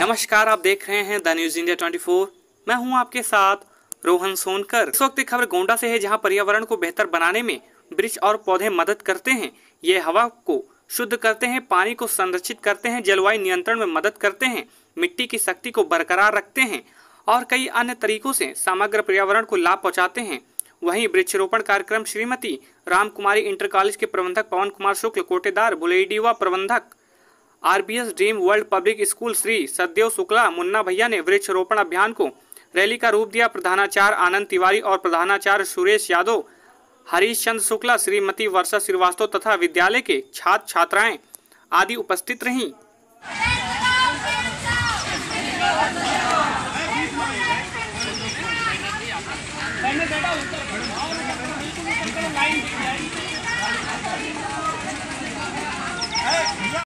नमस्कार आप देख रहे हैं द न्यूज इंडिया 24 मैं हूं आपके साथ रोहन सोनकर इस वक्त खबर गोंडा से है जहां पर्यावरण को बेहतर बनाने में वृक्ष और पौधे मदद करते हैं ये हवा को शुद्ध करते हैं पानी को संरक्षित करते हैं जलवायु नियंत्रण में मदद करते हैं मिट्टी की शक्ति को बरकरार रखते हैं और कई अन्य तरीकों से समग्र पर्यावरण को लाभ पहुँचाते हैं वहीं वृक्षरोपण कार्यक्रम श्रीमती रामकुमारी इंटर कॉलेज के प्रबंधक पवन कुमार शुक्ल कोटेदार बुलेडीवा प्रबंधक RBS dream world public school Shri Sadev Shukla Munna भैया ने वृक्षारोपण अभियान को रैली का रूप दिया प्रधानाचार्य आनंद तिवारी और प्रधानाचार्य सुरेश यादव हरीश चंद्र शुक्ला श्रीमती वर्षा श्रीवास्तव तथा विद्यालय के छात्र छात्राएं आदि उपस्थित रहीं